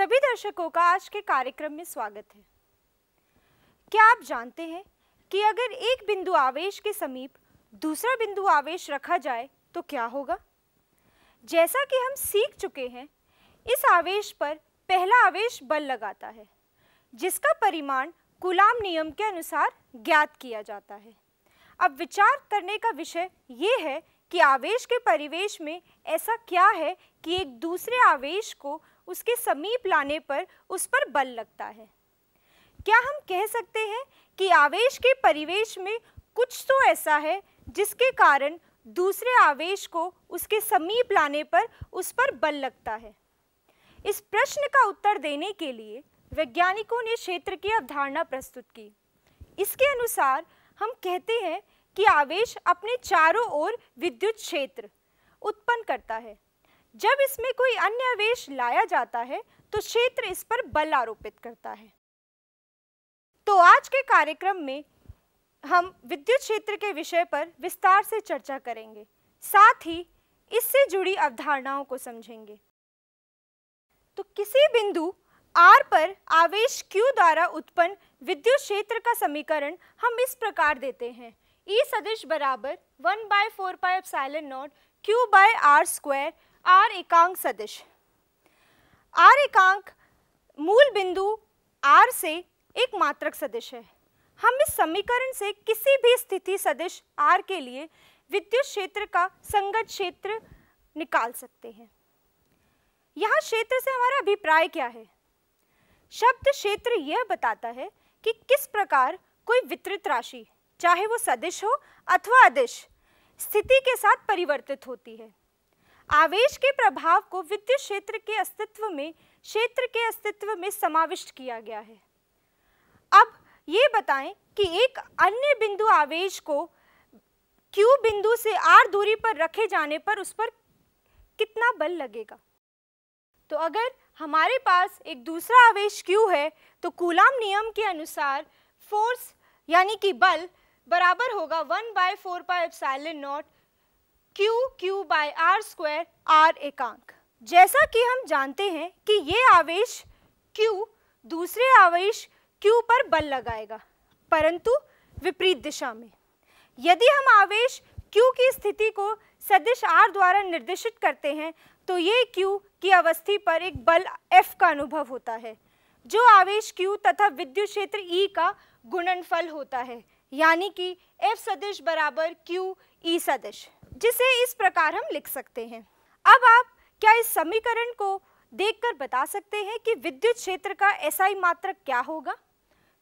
सभी दर्शकों का आज के कार्यक्रम में स्वागत है क्या आप जानते हैं कि अगर एक बिंदु आवेश के समीप दूसरा बिंदु आवेश रखा जाए तो क्या होगा जैसा कि हम सीख चुके हैं इस आवेश पर पहला आवेश बल लगाता है जिसका परिमाण कुलाम नियम के अनुसार ज्ञात किया जाता है अब विचार करने का विषय ये है कि आवेश के परिवेश में ऐसा क्या है कि एक दूसरे आवेश को उसके समीप लाने पर उस पर बल लगता है क्या हम कह सकते हैं कि आवेश के परिवेश में कुछ तो ऐसा है जिसके कारण दूसरे आवेश को उसके समीप लाने पर उस पर बल लगता है इस प्रश्न का उत्तर देने के लिए वैज्ञानिकों ने क्षेत्र की अवधारणा प्रस्तुत की इसके अनुसार हम कहते हैं कि आवेश अपने चारों ओर विद्युत क्षेत्र उत्पन्न करता है जब इसमें कोई अन्य आवेश लाया जाता है तो क्षेत्र इस पर बल आरोपित करता है तो आज के कार्यक्रम में हम विद्युत क्षेत्र के विषय पर विस्तार से चर्चा करेंगे साथ ही इससे जुड़ी अवधारणाओं को समझेंगे तो किसी बिंदु R पर आवेश Q द्वारा उत्पन्न विद्युत क्षेत्र का समीकरण हम इस प्रकार देते हैं E सदिश बराबर 1 by four pi epsilon naught Q by R square R एकांक सदिश आर एकांक मूल बिंदु आर से एक मात्रक सदिश है हम इस समीकरण से किसी भी स्थिति सदिश आर के लिए विद्युत क्षेत्र का संगत क्षेत्र निकाल सकते हैं यहाँ क्षेत्र से हमारा अभिप्राय क्या है शब्द क्षेत्र यह बताता है कि किस प्रकार कोई वितरित राशि चाहे वो सदिश हो अथवा अदिश स्थिति के साथ परिवर्तित होती है आवेश के प्रभाव को विद्युत क्षेत्र के अस्तित्व में क्षेत्र के अस्तित्व में समाविष्ट किया गया है अब ये बताएं कि एक अन्य बिंदु आवेश को Q बिंदु से R दूरी पर रखे जाने पर उस पर कितना बल लगेगा तो अगर हमारे पास एक दूसरा आवेश Q है तो कूलाम नियम के अनुसार फोर्स यानी कि बल बराबर होगा one by four pi F naught Q Q by R square R एकांक जैसा कि हम जानते हैं कि ये आवेश Q दूसरे आवेश Q पर बल लगाएगा परंतु विपरीत दिशा में यदि हम आवेश Q की स्थिति को सदिश R द्वारा निर्देशित करते हैं तो ये Q की अवस्थी पर एक बल F का अनुभव होता है जो आवेश Q तथा विद्युत क्षेत्र E का गुणनफल होता है यानी कि F सदिश बराबर Q E सदिश जिसे इस प्रकार हम लिख सकते हैं अब आप क्या इस समीकरण को देखकर बता सकते हैं कि विद्युत क्षेत्र का एसआई मात्रक क्या होगा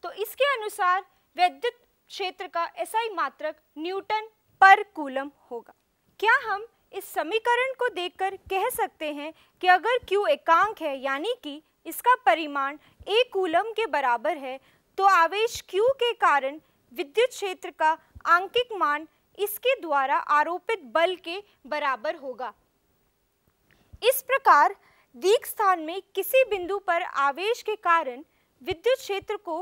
तो इसके अनुसार विद्युत क्षेत्र का एसआई मात्रक न्यूटन पर कूलम होगा क्या हम इस समीकरण को देखकर कह सकते हैं कि अगर Q एकांक है यानी कि इसका परिमाण एक कूलम के बराबर है तो आवेश Q के कारण विद्युत क्षेत्र का आंकिक मान इसके द्वारा आरोपित बल के बराबर होगा इस प्रकार दीक स्थान में किसी बिंदु पर आवेश के कारण विद्युत क्षेत्र को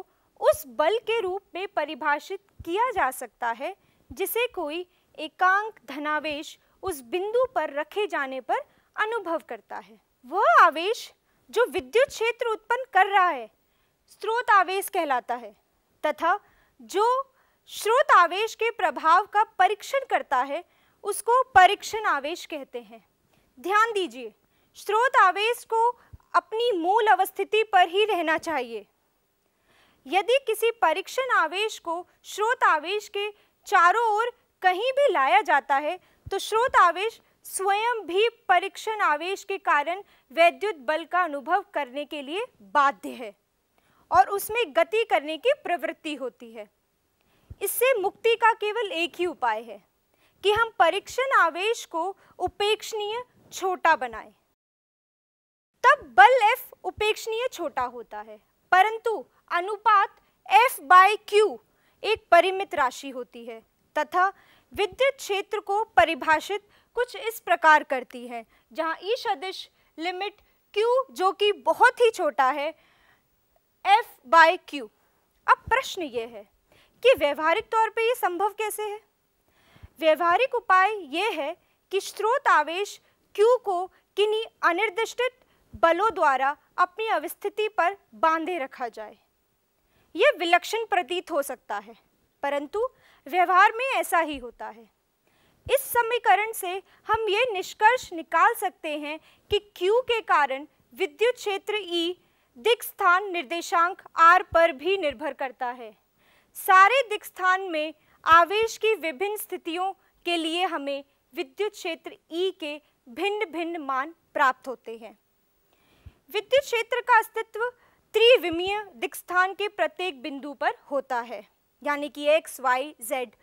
उस बल के रूप में परिभाषित किया जा सकता है जिसे कोई एकांक धनावेश उस बिंदु पर रखे जाने पर अनुभव करता है वह आवेश जो विद्युत क्षेत्र उत्पन्न कर रहा है स्रोत आवेश कहलाता है तथा जो स्रोत आवेश के प्रभाव का परीक्षण करता है उसको परीक्षण आवेश कहते हैं ध्यान दीजिए स्रोत आवेश को अपनी मूल अवस्थिति पर ही रहना चाहिए यदि किसी परीक्षण आवेश को स्रोत आवेश के चारों ओर कहीं भी लाया जाता है तो स्रोत आवेश स्वयं भी परीक्षण आवेश के कारण वैद्युत बल का अनुभव करने के लिए बाध्य है और उसमें गति करने की प्रवृत्ति होती है इससे मुक्ति का केवल एक ही उपाय है कि हम परीक्षण आवेश को उपेक्षणीय छोटा बनाए तब बल एफ उपेक्षणीय छोटा होता है परंतु अनुपात F बाय क्यू एक परिमित राशि होती है तथा विद्युत क्षेत्र को परिभाषित कुछ इस प्रकार करती है जहाँ ई e सदिश लिमिट Q जो कि बहुत ही छोटा है एफ बाय क्यू अब प्रश्न ये है कि व्यवहारिक तौर पे ये संभव कैसे है व्यवहारिक उपाय ये है कि स्रोत आवेश क्यू को किन्हीं अनिर्दिष्टित बलों द्वारा अपनी अवस्थिति पर बांधे रखा जाए यह विलक्षण प्रतीत हो सकता है परंतु व्यवहार में ऐसा ही होता है इस समीकरण से हम ये निष्कर्ष निकाल सकते हैं कि Q के कारण विद्युत क्षेत्र E दिक्क स्थान निर्देशांक आर पर भी निर्भर करता है सारे दिक्क स्थान में आवेश की विभिन्न स्थितियों के लिए हमें विद्युत क्षेत्र ई e के भिन्न भिन्न मान प्राप्त होते हैं विद्युत क्षेत्र का अस्तित्व त्रिविमीय दिक्क स्थान के प्रत्येक बिंदु पर होता है यानी कि एक्स वाई जेड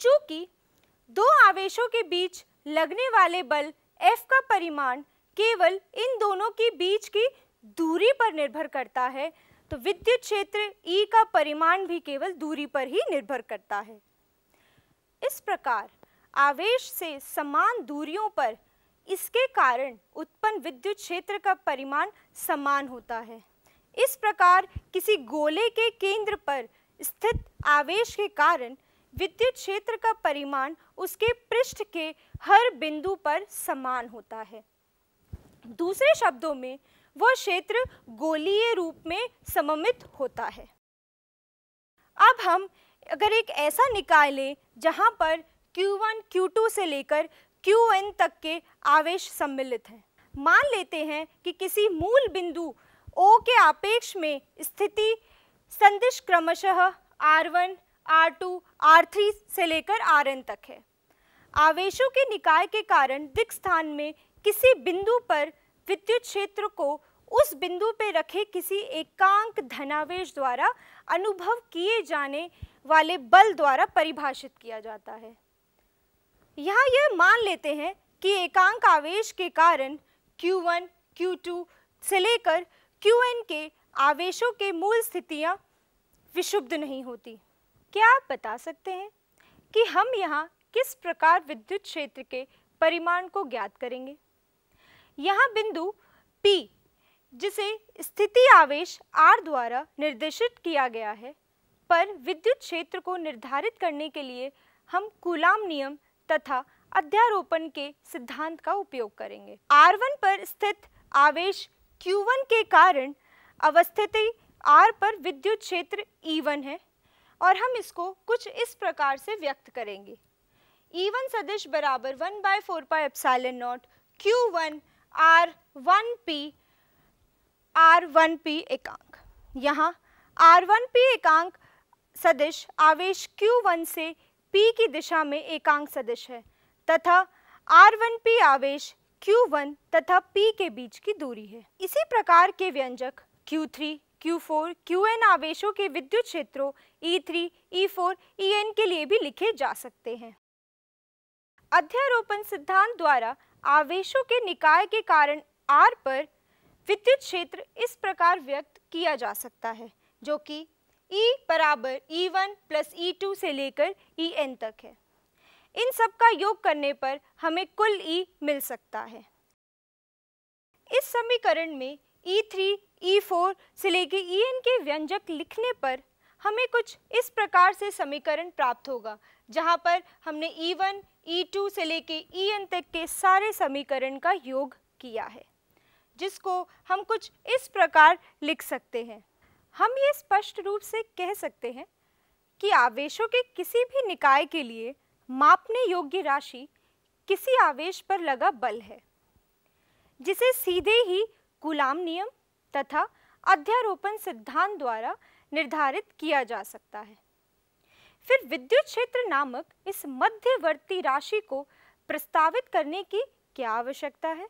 चूंकि दो आवेशों के बीच लगने वाले बल F का परिमाण केवल इन दोनों के बीच की दूरी पर निर्भर करता है तो विद्युत क्षेत्र E का परिमाण भी केवल दूरी पर ही निर्भर करता है इस प्रकार आवेश से समान दूरियों पर इसके कारण उत्पन्न विद्युत क्षेत्र का परिमाण समान होता है इस प्रकार किसी गोले के केंद्र पर स्थित आवेश के कारण विद्युत क्षेत्र का परिमाण उसके पृष्ठ के हर बिंदु पर समान होता है दूसरे शब्दों में वह क्षेत्र गोलीय रूप में सममित होता है अब हम अगर एक ऐसा निकाय लें जहाँ पर Q1, Q2 से लेकर Qn तक के आवेश सम्मिलित हैं मान लेते हैं कि किसी मूल बिंदु O के आपेक्ष में स्थिति संदिश क्रमशः R1, R2, R3 से लेकर Rn तक है आवेशों के निकाय के कारण दिक्स्थान में किसी बिंदु पर विद्युत क्षेत्र को उस बिंदु पर रखे किसी एकांक धनावेश द्वारा अनुभव किए जाने वाले बल द्वारा परिभाषित किया जाता है यहाँ यह मान लेते हैं कि एकांक आवेश के कारण Q1, Q2 से लेकर Qn के आवेशों के मूल स्थितियाँ विशुद्ध नहीं होती क्या आप बता सकते हैं कि हम यहाँ किस प्रकार विद्युत क्षेत्र के परिमाण को ज्ञात करेंगे यहाँ बिंदु P जिसे स्थिति आवेश R द्वारा निर्देशित किया गया है पर विद्युत क्षेत्र को निर्धारित करने के लिए हम कुलाम नियम तथा अध्यारोपण के सिद्धांत का उपयोग करेंगे R1 पर स्थित आवेश Q1 के कारण अवस्थिति R पर विद्युत क्षेत्र E1 है और हम इसको कुछ इस प्रकार से व्यक्त करेंगे E1 सदिश बराबर 1 by four pi epsilon naught Q one R R one P one P एकांक यहाँ आर वन पी एकांक सदिश आवेश Q1 से P की दिशा में एकांक सदिश है तथा आर वन पी आवेश Q1 तथा P के बीच की दूरी है इसी प्रकार के व्यंजक Q3, Q4, Qn आवेशों के विद्युत क्षेत्रों E3, E4, En के लिए भी लिखे जा सकते हैं अध्यारोपण सिद्धांत द्वारा आवेशों के निकाय के कारण आर पर विद्युत क्षेत्र इस प्रकार व्यक्त किया जा सकता है जो कि E बराबर E one plus E two से लेकर ई e एन तक है इन सब का योग करने पर हमें कुल E मिल सकता है इस समीकरण में E3, E4 से लेकर En के व्यंजक लिखने पर हमें कुछ इस प्रकार से समीकरण प्राप्त होगा जहाँ पर हमने E1, E2 से लेके En तक के सारे समीकरण का योग किया है जिसको हम कुछ इस प्रकार लिख सकते हैं हम ये स्पष्ट रूप से कह सकते हैं कि आवेशों के किसी भी निकाय के लिए मापने योग्य राशि किसी आवेश पर लगा बल है जिसे सीधे ही गुलाम नियम तथा अध्यारोपण सिद्धांत द्वारा निर्धारित किया जा सकता है फिर विद्युत क्षेत्र नामक इस मध्यवर्ती राशि को प्रस्तावित करने की क्या आवश्यकता है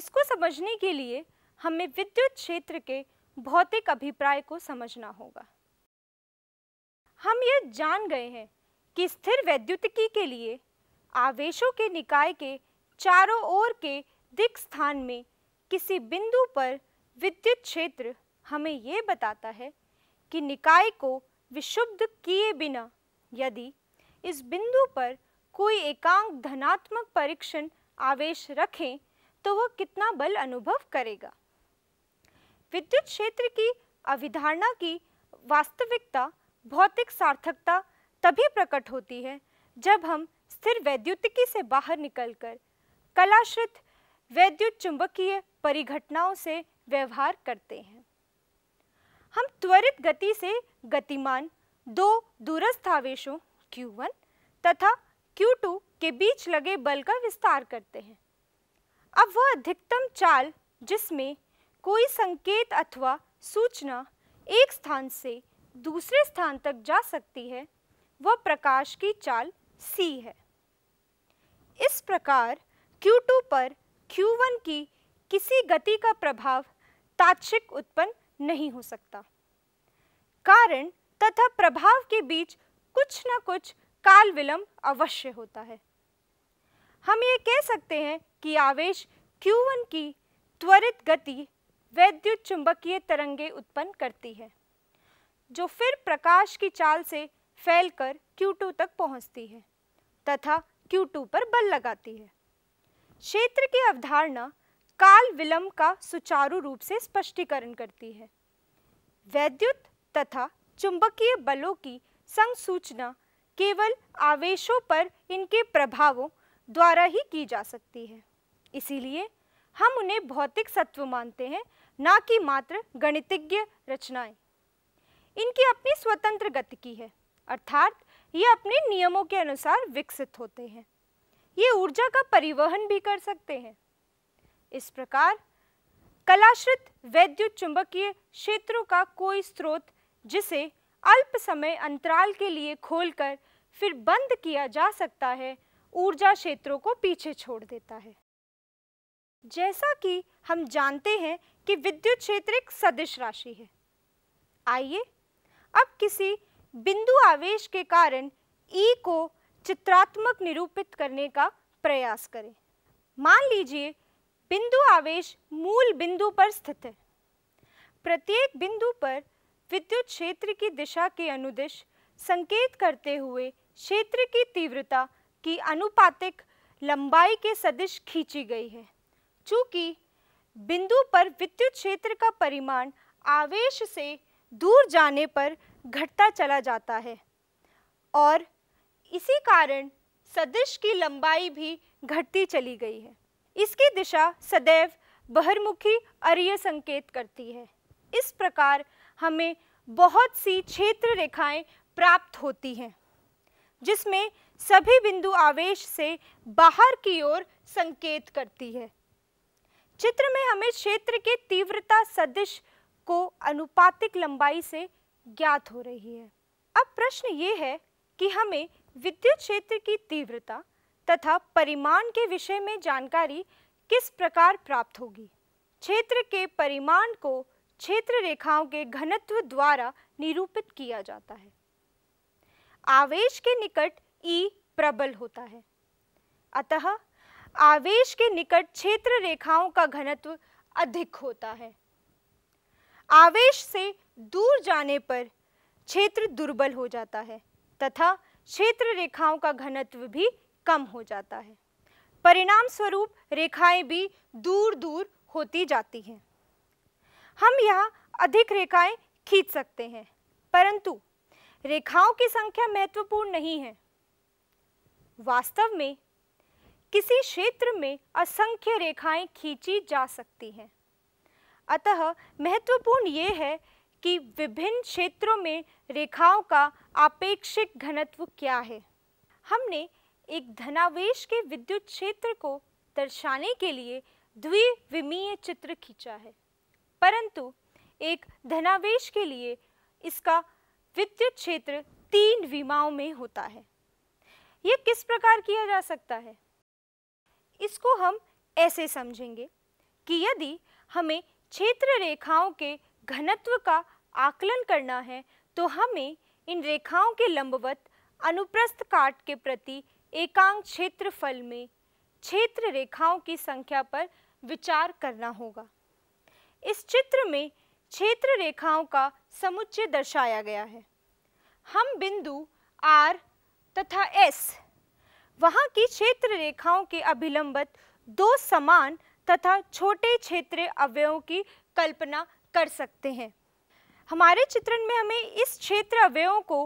इसको समझने के लिए हमें विद्युत क्षेत्र के भौतिक अभिप्राय को समझना होगा हम यह जान गए हैं कि स्थिर वैद्युतिकी के लिए आवेशों के निकाय के चारों ओर के दिक स्थान में किसी बिंदु पर विद्युत क्षेत्र हमें ये बताता है कि निकाय को विशुद्ध किए बिना यदि इस बिंदु पर कोई एकांक धनात्मक परीक्षण आवेश रखें तो वह कितना बल अनुभव करेगा विद्युत क्षेत्र की अविधारणा की वास्तविकता भौतिक सार्थकता तभी प्रकट होती है जब हम स्थिर वैद्युतिकी से बाहर निकलकर कलाश्रित वैद्युत चुंबकीय परिघटनाओं से व्यवहार करते हैं हम त्वरित गति से गतिमान दो दूरस्थावेशों Q1 तथा Q2 के बीच लगे बल का विस्तार करते हैं अब वह अधिकतम चाल जिसमें कोई संकेत अथवा सूचना एक स्थान से दूसरे स्थान तक जा सकती है वह प्रकाश की चाल C है इस प्रकार Q2 पर Q1 की किसी गति का प्रभाव तात्क्षिक उत्पन्न नहीं हो सकता कारण तथा प्रभाव के बीच कुछ न कुछ काल विलंब अवश्य होता है हम ये कह सकते हैं कि आवेश Q1 की त्वरित गति वैद्युत चुंबकीय तरंगे उत्पन्न करती है जो फिर प्रकाश की चाल से फैलकर Q2 तक पहुंचती है तथा Q2 पर बल लगाती है क्षेत्र की अवधारणा काल विलंब का सुचारू रूप से स्पष्टीकरण करती है वैद्युत तथा चुंबकीय बलों की संसूचना केवल आवेशों पर इनके प्रभावों द्वारा ही की जा सकती है इसीलिए हम उन्हें भौतिक सत्व मानते हैं ना कि मात्र गणितज्ञ रचनाएं इनकी अपनी स्वतंत्र गति की है अर्थात ये अपने नियमों के अनुसार विकसित होते हैं ये ऊर्जा का परिवहन भी कर सकते हैं इस प्रकार कलाश्रित वैद्युत चुंबकीय क्षेत्रों का कोई स्रोत जिसे अल्प समय अंतराल के लिए खोलकर फिर बंद किया जा सकता है ऊर्जा क्षेत्रों को पीछे छोड़ देता है जैसा कि हम जानते हैं कि विद्युत क्षेत्र एक सदिश राशि है आइए अब किसी बिंदु आवेश के कारण ई e को चित्रात्मक निरूपित करने का प्रयास करें मान लीजिए बिंदु आवेश मूल बिंदु पर स्थित है प्रत्येक बिंदु पर विद्युत क्षेत्र की दिशा के अनुदिश संकेत करते हुए क्षेत्र की तीव्रता की अनुपातिक लंबाई के सदिश खींची गई है चूंकि बिंदु पर विद्युत क्षेत्र का परिमाण आवेश से दूर जाने पर घटता चला जाता है और इसी कारण सदिश की लंबाई भी घटती चली गई है इसकी दिशा सदैव बहरमुखी अर्य संकेत करती है इस प्रकार हमें बहुत सी क्षेत्र रेखाएं प्राप्त होती हैं जिसमें सभी बिंदु आवेश से बाहर की ओर संकेत करती है चित्र में हमें क्षेत्र के तीव्रता सदिश को अनुपातिक लंबाई से ज्ञात हो रही है अब प्रश्न ये है कि हमें विद्युत क्षेत्र की तीव्रता तथा परिमाण के विषय में जानकारी किस प्रकार प्राप्त होगी क्षेत्र के परिमाण को क्षेत्र रेखाओं के घनत्व द्वारा निरूपित किया जाता है आवेश के निकट ई e प्रबल होता है अतः आवेश के निकट क्षेत्र रेखाओं का घनत्व अधिक होता है आवेश से दूर जाने पर क्षेत्र दुर्बल हो जाता है तथा क्षेत्र रेखाओं का घनत्व भी कम हो जाता है परिणाम स्वरूप रेखाएं भी दूर दूर होती जाती हैं हम यहाँ अधिक रेखाएं खींच सकते हैं परंतु रेखाओं की संख्या महत्वपूर्ण नहीं है वास्तव में किसी क्षेत्र में असंख्य रेखाएं खींची जा सकती हैं अतः महत्वपूर्ण ये है कि विभिन्न क्षेत्रों में रेखाओं का आपेक्षिक घनत्व क्या है हमने एक धनावेश के विद्युत क्षेत्र को दर्शाने के लिए द्विविमीय चित्र खींचा है परंतु एक धनावेश के लिए इसका विद्युत क्षेत्र तीन विमाओं में होता है यह किस प्रकार किया जा सकता है इसको हम ऐसे समझेंगे कि यदि हमें क्षेत्र रेखाओं के घनत्व का आकलन करना है तो हमें इन रेखाओं के लंबवत अनुप्रस्थ काट के प्रति एकांक क्षेत्रफल में क्षेत्र रेखाओं की संख्या पर विचार करना होगा इस चित्र में क्षेत्र रेखाओं का समुच्चय दर्शाया गया है हम बिंदु आर तथा एस वहाँ की क्षेत्र रेखाओं के अभिलंबत दो समान तथा छोटे क्षेत्र अवयवों की कल्पना कर सकते हैं हमारे चित्रण में हमें इस क्षेत्र अवयवों को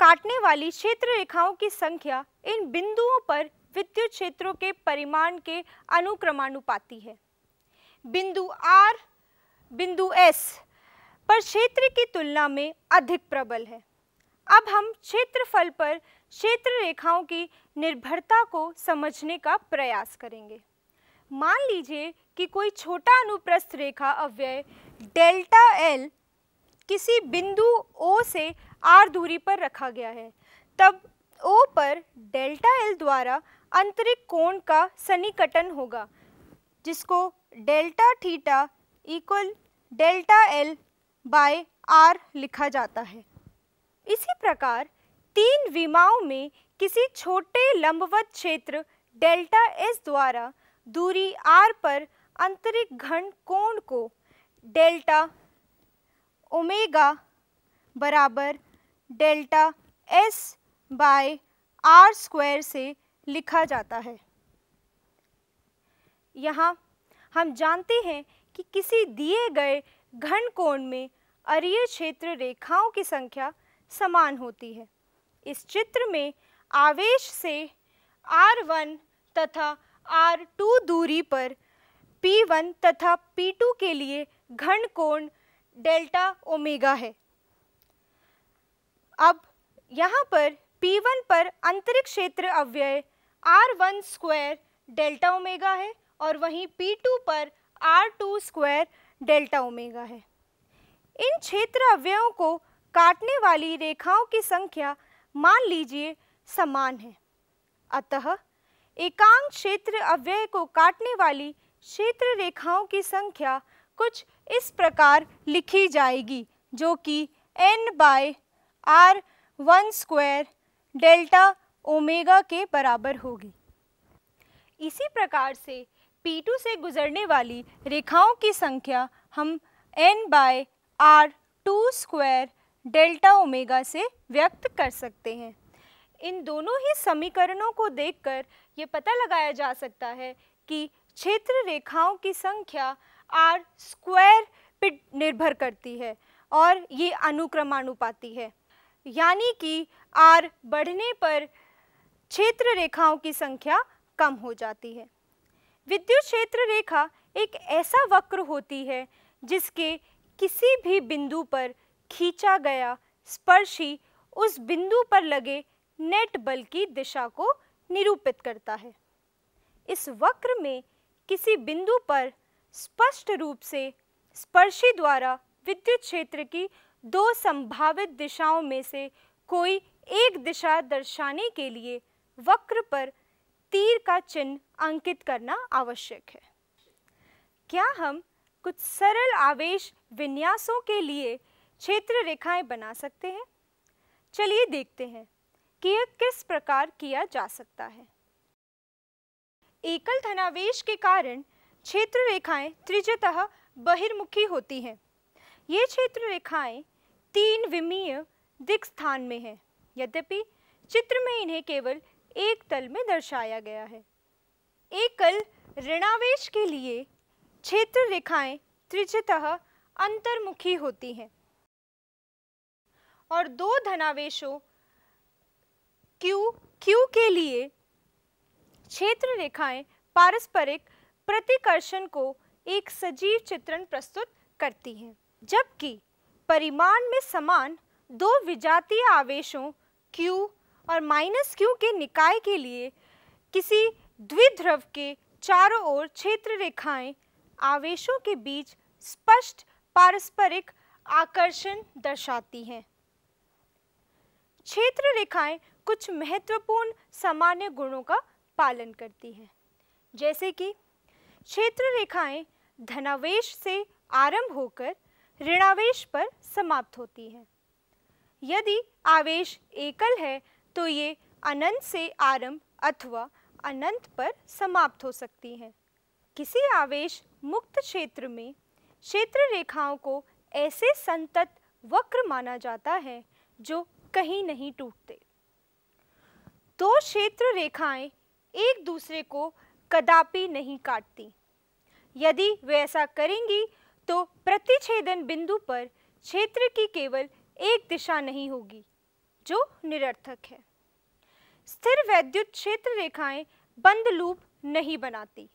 काटने वाली क्षेत्र रेखाओं की संख्या इन बिंदुओं पर विद्युत क्षेत्रों के परिमाण के अनुक्रमानुपाती है बिंदु आर बिंदु एस पर क्षेत्र की तुलना में अधिक प्रबल है अब हम क्षेत्रफल पर क्षेत्र रेखाओं की निर्भरता को समझने का प्रयास करेंगे मान लीजिए कि कोई छोटा अनुप्रस्थ रेखा अव्यय डेल्टा एल किसी बिंदु ओ से आर दूरी पर रखा गया है तब ओ पर डेल्टा एल द्वारा आंतरिक कोण का सन्निकटन होगा जिसको delta theta equal delta L by R लिखा जाता है इसी प्रकार तीन विमाओं में किसी छोटे लंबवत क्षेत्र डेल्टा एस द्वारा दूरी आर पर अंतरिक्ष घन कोण को डेल्टा ओमेगा बराबर delta S by R square से लिखा जाता है यहाँ हम जानते हैं कि किसी दिए गए घन कोण में अरीय क्षेत्र रेखाओं की संख्या समान होती है इस चित्र में आवेश से R1 तथा R2 दूरी पर P1 तथा P2 के लिए घन कोण डेल्टा ओमेगा है अब यहाँ पर P1 पर आंतरिक क्षेत्र अव्यय R1 स्क्वायर डेल्टा ओमेगा है और वहीं P2 पर R two square delta omega है इन क्षेत्र अवयवों को काटने वाली रेखाओं की संख्या मान लीजिए समान है अतः एकांक क्षेत्र अव्यय को काटने वाली क्षेत्र रेखाओं की संख्या कुछ इस प्रकार लिखी जाएगी जो कि n by R one square delta omega के बराबर होगी इसी प्रकार से P2 से गुजरने वाली रेखाओं की संख्या हम n by R two square delta omega से व्यक्त कर सकते हैं इन दोनों ही समीकरणों को देखकर ये पता लगाया जा सकता है कि क्षेत्र रेखाओं की संख्या आर स्क्वायर पर निर्भर करती है और ये अनुक्रमानुपाती है यानी कि आर बढ़ने पर क्षेत्र रेखाओं की संख्या कम हो जाती है विद्युत क्षेत्र रेखा एक ऐसा वक्र होती है जिसके किसी भी बिंदु पर खींचा गया स्पर्शी उस बिंदु पर लगे नेट बल की दिशा को निरूपित करता है इस वक्र में किसी बिंदु पर स्पष्ट रूप से स्पर्शी द्वारा विद्युत क्षेत्र की दो संभावित दिशाओं में से कोई एक दिशा दर्शाने के लिए वक्र पर तीर का चिन्ह अंकित करना आवश्यक है क्या हम कुछ सरल आवेश विन्यासों के लिए क्षेत्र रेखाएं बना सकते हैं चलिए देखते हैं कि यह किस प्रकार किया जा सकता है एकल धनावेश के कारण क्षेत्र रेखाएं त्रिजतः बहिर्मुखी होती हैं ये क्षेत्र रेखाएं तीन विमीय दिक्स्थान में हैं यद्यपि चित्र में इन्हें केवल एक तल में दर्शाया गया है एकल ऋणावेश के लिए क्षेत्र रेखाएं त्रिजतः अंतर्मुखी होती हैं और दो धनावेशों Q Q के लिए क्षेत्र रेखाएं पारस्परिक प्रतिकर्षण को एक सजीव चित्रण प्रस्तुत करती हैं जबकि परिमाण में समान दो विजातीय आवेशों Q और माइनस क्यू के निकाय के लिए किसी द्विध्रव के चारों ओर क्षेत्र रेखाएं आवेशों के बीच स्पष्ट पारस्परिक आकर्षण दर्शाती हैं क्षेत्र रेखाएं कुछ महत्वपूर्ण सामान्य गुणों का पालन करती हैं जैसे कि क्षेत्र रेखाएं धनावेश से आरंभ होकर ऋणावेश पर समाप्त होती हैं यदि आवेश एकल है तो ये अनंत से आरंभ अथवा अनंत पर समाप्त हो सकती हैं किसी आवेश मुक्त क्षेत्र में क्षेत्र रेखाओं को ऐसे संतत वक्र माना जाता है जो कहीं नहीं टूटते दो क्षेत्र रेखाएं एक दूसरे को कदापि नहीं काटती यदि वे ऐसा करेंगी तो प्रतिच्छेदन बिंदु पर क्षेत्र की केवल एक दिशा नहीं होगी जो निरर्थक है स्थिर वैद्युत क्षेत्र रेखाएं बंद लूप नहीं बनाती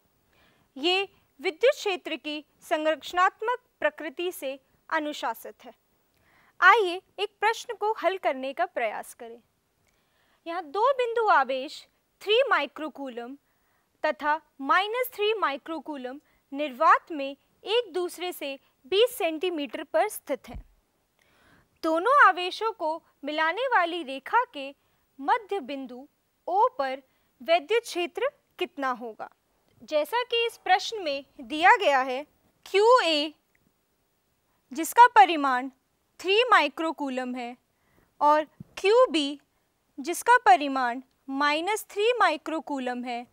ये विद्युत क्षेत्र की संरचनात्मक प्रकृति से अनुशासित है आइए एक प्रश्न को हल करने का प्रयास करें यहाँ दो बिंदु आवेश थ्री माइक्रोकूलम तथा माइनस थ्री माइक्रोकूलम निर्वात में एक दूसरे से 20 सेंटीमीटर पर स्थित हैं दोनों आवेशों को मिलाने वाली रेखा के मध्य बिंदु ओ पर वैद्युत क्षेत्र कितना होगा जैसा कि इस प्रश्न में दिया गया है क्यू ए जिसका परिमाण थ्री माइक्रोकूलम है और क्यू बी जिसका परिमाण माइनस थ्री माइक्रोकूलम है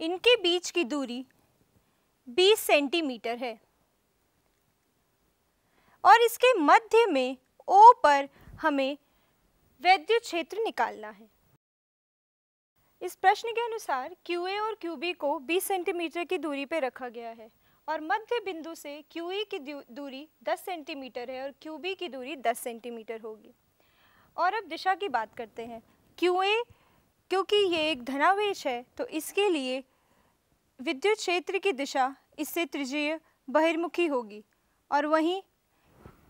इनके बीच की दूरी 20 सेंटीमीटर है और इसके मध्य में ओ पर हमें वैद्युत क्षेत्र निकालना है इस प्रश्न के अनुसार QA और QB को 20 सेंटीमीटर की दूरी पर रखा गया है और मध्य बिंदु से QE की दूरी 10 सेंटीमीटर है और QB की दूरी 10 सेंटीमीटर होगी और अब दिशा की बात करते हैं QA क्योंकि ये एक धनावेश है तो इसके लिए विद्युत क्षेत्र की दिशा इससे त्रिज्यीय बहिर्मुखी होगी और वहीं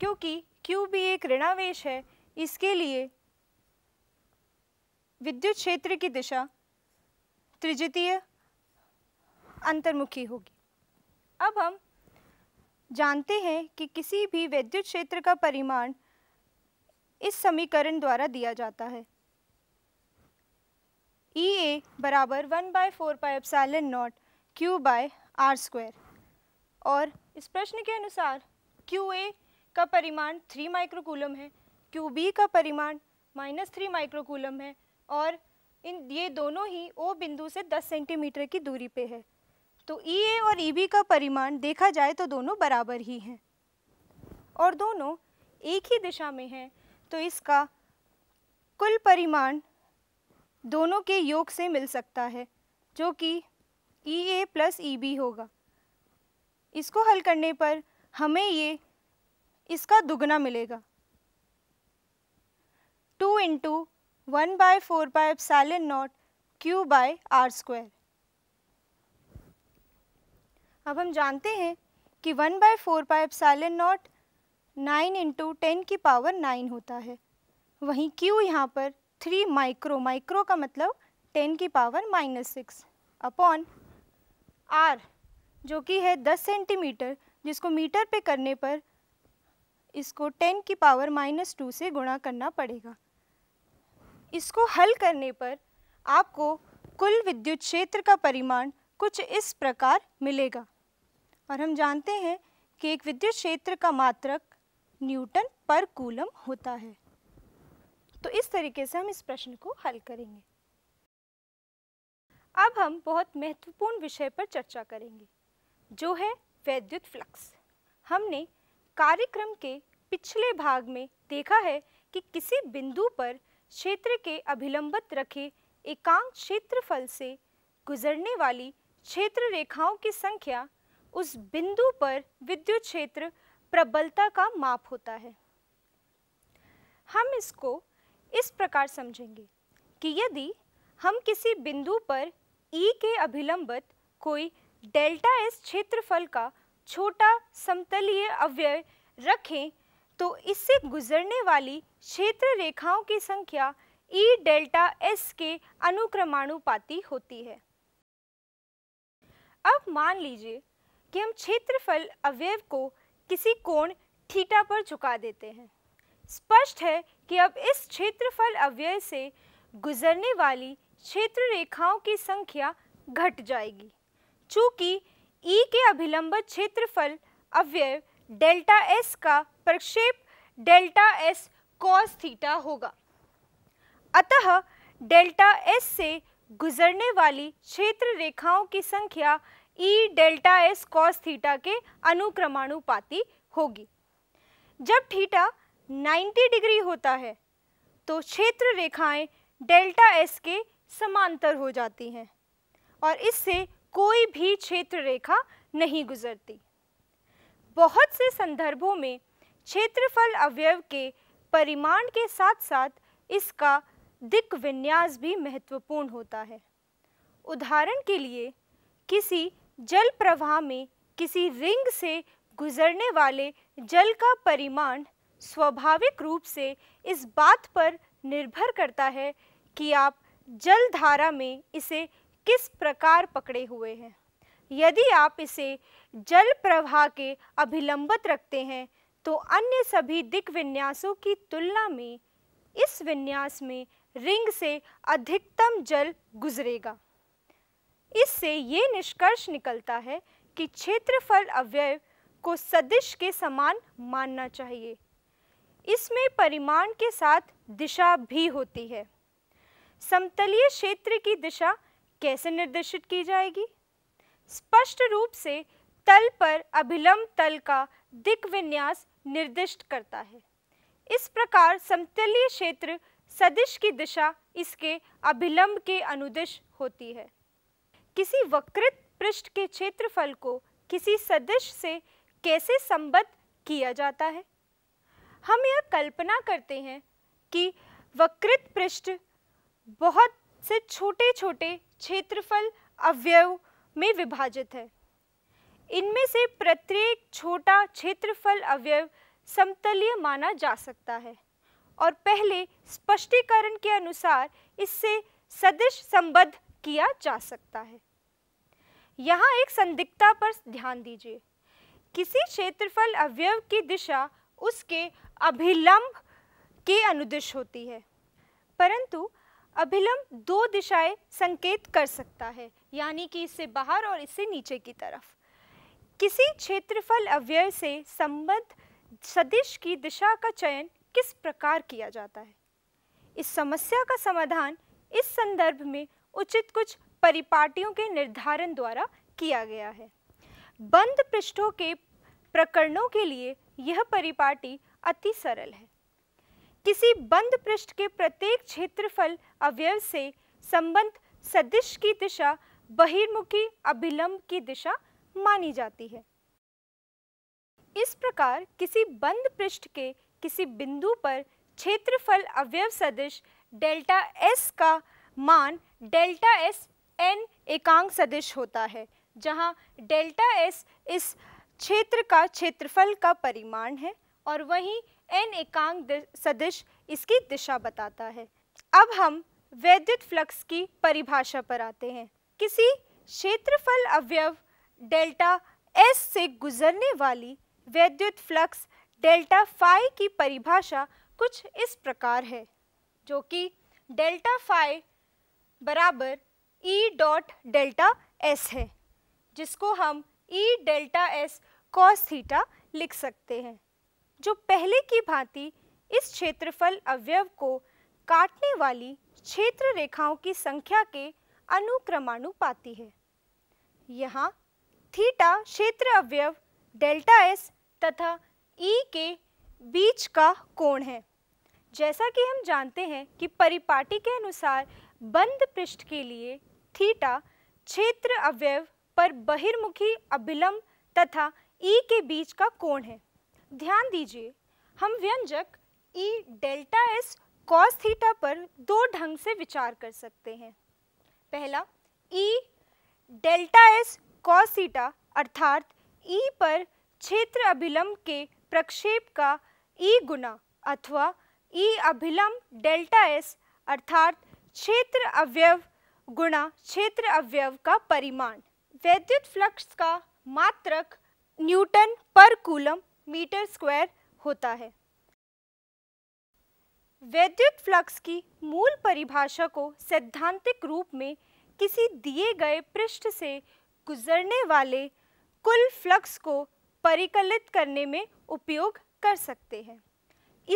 क्योंकि क्यू एक ऋणावेश है इसके लिए विद्युत क्षेत्र की दिशा त्रिजितीय अंतर्मुखी होगी अब हम जानते हैं कि किसी भी विद्युत क्षेत्र का परिमाण इस समीकरण द्वारा दिया जाता है ई e ए बराबर one by four pi epsilon naught Q by R square और इस प्रश्न के अनुसार क्यू ए का परिमाण थ्री माइक्रोकूलम है क्यू बी का परिमाण माइनस थ्री माइक्रोकूलम है और इन ये दोनों ही ओ बिंदु से 10 सेंटीमीटर की दूरी पे है तो ई e ए और ई e बी का परिमाण देखा जाए तो दोनों बराबर ही हैं और दोनों एक ही दिशा में हैं तो इसका कुल परिमाण दोनों के योग से मिल सकता है जो कि ई ए प्लस ई बी होगा इसको हल करने पर हमें ये इसका दुगना मिलेगा two into one by four by epsilon naught Q by R square अब हम जानते हैं कि one by four by epsilon naught nine into ten की पावर नाइन होता है वहीं क्यू यहाँ पर थ्री माइक्रो माइक्रो का मतलब टेन की power minus six upon R जो कि है दस सेंटीमीटर जिसको मीटर पे करने पर इसको टेन की पावर माइनस टू से गुणा करना पड़ेगा इसको हल करने पर आपको कुल विद्युत क्षेत्र का परिमाण कुछ इस प्रकार मिलेगा और हम जानते हैं कि एक विद्युत क्षेत्र का मात्रक न्यूटन पर कूलम होता है तो इस तरीके से हम इस प्रश्न को हल करेंगे अब हम बहुत महत्वपूर्ण विषय पर चर्चा करेंगे जो है वैद्युत फ्लक्स हमने कार्यक्रम के पिछले भाग में देखा है कि किसी बिंदु पर क्षेत्र के अभिलंबित रखे एकांक क्षेत्रफल से गुजरने वाली क्षेत्र रेखाओं की संख्या उस बिंदु पर विद्युत क्षेत्र प्रबलता का माप होता है हम इसको इस प्रकार समझेंगे कि यदि हम किसी बिंदु पर ई e के अभिलंबित कोई डेल्टा एस क्षेत्रफल का छोटा समतलीय अव्यय रखें तो इससे गुजरने वाली क्षेत्र रेखाओं की संख्या ई डेल्टा एस के अनुक्रमाणुपाती होती है अब मान लीजिए कि हम क्षेत्रफल अवयव को किसी कोण थीटा पर झुका देते हैं स्पष्ट है कि अब इस क्षेत्रफल अवयव से गुजरने वाली क्षेत्र रेखाओं की संख्या घट जाएगी चूँकि ई e के अभिलंबित क्षेत्रफल अवयव डेल्टा एस का प्रक्षेप डेल्टा एस कॉस थीटा होगा अतः डेल्टा एस से गुजरने वाली क्षेत्र रेखाओं की संख्या E e delta S cos theta के अनुक्रमानुपाती होगी जब थीटा 90 डिग्री होता है तो क्षेत्र रेखाएं डेल्टा एस के समांतर हो जाती हैं और इससे कोई भी क्षेत्र रेखा नहीं गुजरती बहुत से संदर्भों में क्षेत्रफल अवयव के परिमाण के साथ साथ इसका दिक विन्यास भी महत्वपूर्ण होता है उदाहरण के लिए किसी जल प्रवाह में किसी रिंग से गुजरने वाले जल का परिमाण स्वाभाविक रूप से इस बात पर निर्भर करता है कि आप जल धारा में इसे किस प्रकार पकड़े हुए हैं यदि आप इसे जल प्रवाह के अभिलंबित रखते हैं तो अन्य सभी दिग्विन्यासों की तुलना में इस विन्यास में रिंग से अधिकतम जल गुजरेगा इससे ये निष्कर्ष निकलता है कि क्षेत्रफल अवयव को सदिश के समान मानना चाहिए इसमें परिमाण के साथ दिशा भी होती है समतलीय क्षेत्र की दिशा कैसे निर्देशित की जाएगी स्पष्ट रूप से तल पर अभिलंब तल का दिग्विन्यास निर्दिष्ट करता है इस प्रकार समतलीय क्षेत्र सदिश की दिशा इसके अभिलंब के अनुदिश होती है किसी वक्रित पृष्ठ के क्षेत्रफल को किसी सदिश से कैसे संबद्ध किया जाता है हम यह कल्पना करते हैं कि वक्रित पृष्ठ बहुत से छोटे छोटे क्षेत्रफल अवयव में विभाजित है इनमें से प्रत्येक छोटा क्षेत्रफल अवयव समतलीय माना जा सकता है और पहले स्पष्टीकरण के अनुसार इससे सदिश संबद्ध किया जा सकता है यहाँ एक संदिग्धता पर ध्यान दीजिए किसी क्षेत्रफल अवयव की दिशा उसके अभिलंब के अनुदिश होती है परंतु अभिलंब दो दिशाएं संकेत कर सकता है यानी कि इससे बाहर और इससे नीचे की तरफ किसी क्षेत्रफल अव्यय से संबद्ध सदिश की दिशा का चयन किस प्रकार किया जाता है इस समस्या का समाधान इस संदर्भ में उचित कुछ परिपाटियों के निर्धारण द्वारा किया गया है बंद पृष्ठों के प्रकरणों के लिए यह परिपाटी अति सरल है किसी बंद पृष्ठ के प्रत्येक क्षेत्रफल अवयव से संबंध सदिश की दिशा बहिर्मुखी अभिलंब की दिशा मानी जाती है इस प्रकार किसी बंद पृष्ठ के किसी बिंदु पर क्षेत्रफल अवयव सदिश डेल्टा एस का मान डेल्टा एस एन एकांक सदिश होता है जहाँ डेल्टा एस इस क्षेत्र का क्षेत्रफल का परिमाण है और वहीं एन एकांक सदिश इसकी दिशा बताता है अब हम वैद्युत फ्लक्स की परिभाषा पर आते हैं किसी क्षेत्रफल अवयव डेल्टा एस से गुजरने वाली वैद्युत फ्लक्स डेल्टा फाई की परिभाषा कुछ इस प्रकार है जो कि डेल्टा फाई बराबर ई डॉट डेल्टा एस है जिसको हम E delta S cos theta लिख सकते हैं जो पहले की भांति इस क्षेत्रफल अवयव को काटने वाली क्षेत्र रेखाओं की संख्या के अनुक्रमानुपाती है यहाँ थीटा क्षेत्र अवयव डेल्टा एस तथा ई e के बीच का कोण है जैसा कि हम जानते हैं कि परिपाटी के अनुसार बंद पृष्ठ के लिए थीटा क्षेत्र अवयव पर बहिर्मुखी अभिलंब तथा ई e के बीच का कोण है ध्यान दीजिए हम व्यंजक E delta S cos theta पर दो ढंग से विचार कर सकते हैं पहला ई डेल्टा एस कॉसीटा अर्थात ई पर क्षेत्र अभिलंब के प्रक्षेप का ई गुना अथवा ई अभिलंब डेल्टा एस अर्थात क्षेत्र अवयव गुणा क्षेत्र अवयव का परिमाण वैद्युत फ्लक्स का मात्रक न्यूटन पर कूलम मीटर स्क्वायर होता है वैद्युत फ्लक्स की मूल परिभाषा को सैद्धांतिक रूप में किसी दिए गए पृष्ठ से गुजरने वाले कुल फ्लक्स को परिकलित करने में उपयोग कर सकते हैं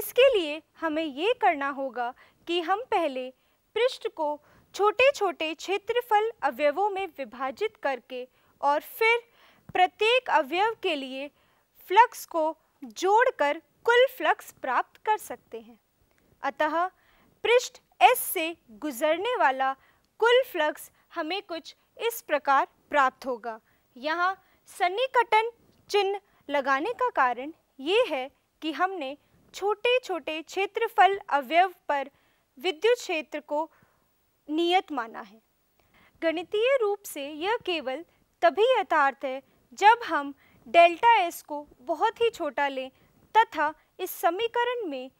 इसके लिए हमें ये करना होगा कि हम पहले पृष्ठ को छोटे छोटे क्षेत्रफल अवयवों में विभाजित करके और फिर प्रत्येक अवयव के लिए फ्लक्स को जोड़कर कुल फ्लक्स प्राप्त कर सकते हैं अतः पृष्ठ एस से गुजरने वाला कुल फ्लक्स हमें कुछ इस प्रकार प्राप्त होगा यहाँ सन्निकटन चिन्ह लगाने का कारण ये है कि हमने छोटे छोटे क्षेत्रफल अवयव पर विद्युत क्षेत्र को नियत माना है गणितीय रूप से यह केवल तभी यथार्थ है जब हम डेल्टा एस को बहुत ही छोटा लें तथा इस समीकरण में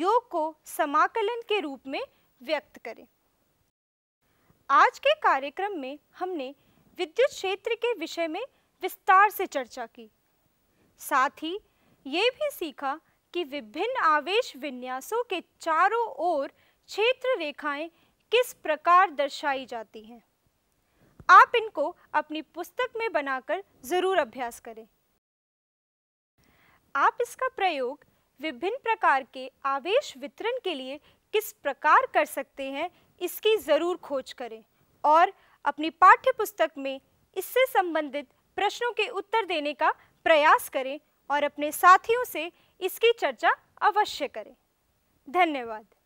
योग को समाकलन के रूप में व्यक्त करें आज के कार्यक्रम में हमने विद्युत क्षेत्र के विषय में विस्तार से चर्चा की साथ ही ये भी सीखा कि विभिन्न आवेश विन्यासों के चारों ओर क्षेत्र रेखाएं किस प्रकार दर्शाई जाती हैं आप इनको अपनी पुस्तक में बनाकर ज़रूर अभ्यास करें आप इसका प्रयोग विभिन्न प्रकार के आवेश वितरण के लिए किस प्रकार कर सकते हैं इसकी ज़रूर खोज करें और अपनी पाठ्य पुस्तक में इससे संबंधित प्रश्नों के उत्तर देने का प्रयास करें और अपने साथियों से इसकी चर्चा अवश्य करें धन्यवाद